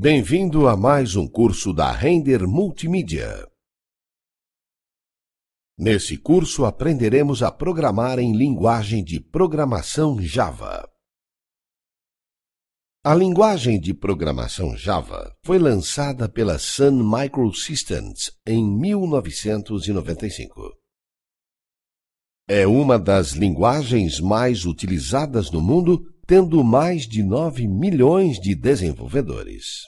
Bem-vindo a mais um curso da Render Multimídia. Nesse curso aprenderemos a programar em linguagem de programação Java. A linguagem de programação Java foi lançada pela Sun Microsystems em 1995. É uma das linguagens mais utilizadas no mundo tendo mais de 9 milhões de desenvolvedores.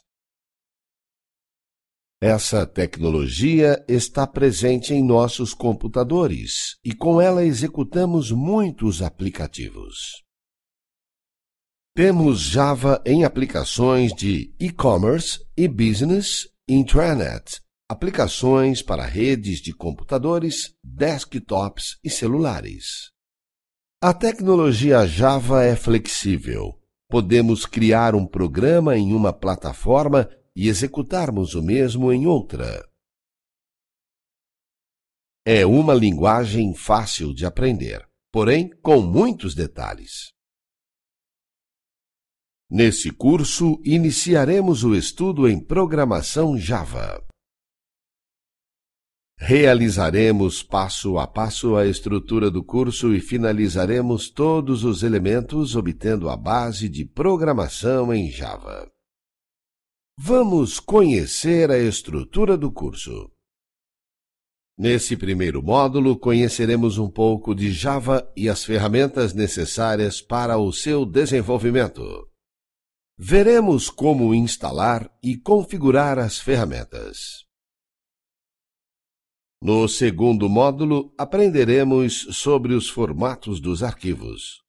Essa tecnologia está presente em nossos computadores e com ela executamos muitos aplicativos. Temos Java em aplicações de e-commerce, e-business, intranet, aplicações para redes de computadores, desktops e celulares. A tecnologia Java é flexível. Podemos criar um programa em uma plataforma e executarmos o mesmo em outra. É uma linguagem fácil de aprender, porém com muitos detalhes. Nesse curso, iniciaremos o estudo em programação Java. Realizaremos passo a passo a estrutura do curso e finalizaremos todos os elementos obtendo a base de programação em Java. Vamos conhecer a estrutura do curso. Nesse primeiro módulo, conheceremos um pouco de Java e as ferramentas necessárias para o seu desenvolvimento. Veremos como instalar e configurar as ferramentas. No segundo módulo, aprenderemos sobre os formatos dos arquivos.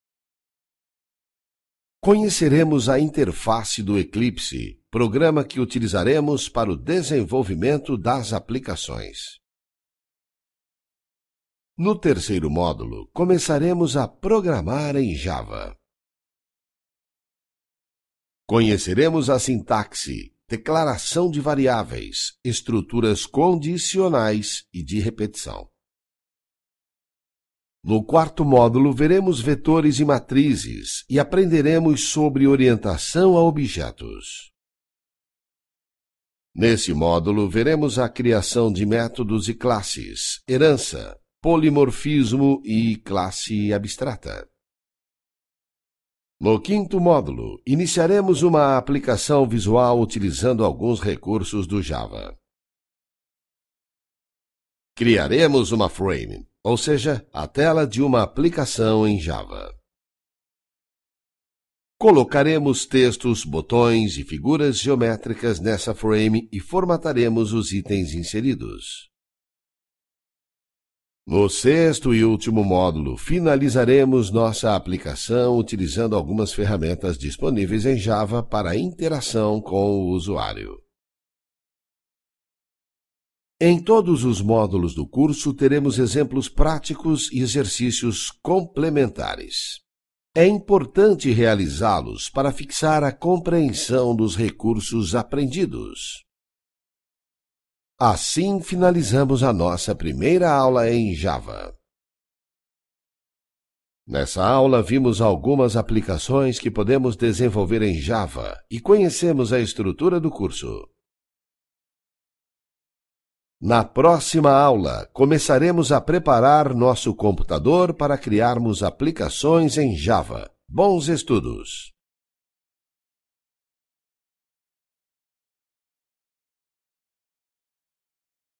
Conheceremos a interface do Eclipse, programa que utilizaremos para o desenvolvimento das aplicações. No terceiro módulo, começaremos a programar em Java. Conheceremos a sintaxe, declaração de variáveis, estruturas condicionais e de repetição. No quarto módulo, veremos vetores e matrizes e aprenderemos sobre orientação a objetos. Nesse módulo, veremos a criação de métodos e classes, herança, polimorfismo e classe abstrata. No quinto módulo, iniciaremos uma aplicação visual utilizando alguns recursos do Java. Criaremos uma frame, ou seja, a tela de uma aplicação em Java. Colocaremos textos, botões e figuras geométricas nessa frame e formataremos os itens inseridos. No sexto e último módulo, finalizaremos nossa aplicação utilizando algumas ferramentas disponíveis em Java para interação com o usuário. Em todos os módulos do curso, teremos exemplos práticos e exercícios complementares. É importante realizá-los para fixar a compreensão dos recursos aprendidos. Assim finalizamos a nossa primeira aula em Java. Nessa aula, vimos algumas aplicações que podemos desenvolver em Java e conhecemos a estrutura do curso. Na próxima aula, começaremos a preparar nosso computador para criarmos aplicações em Java. Bons estudos!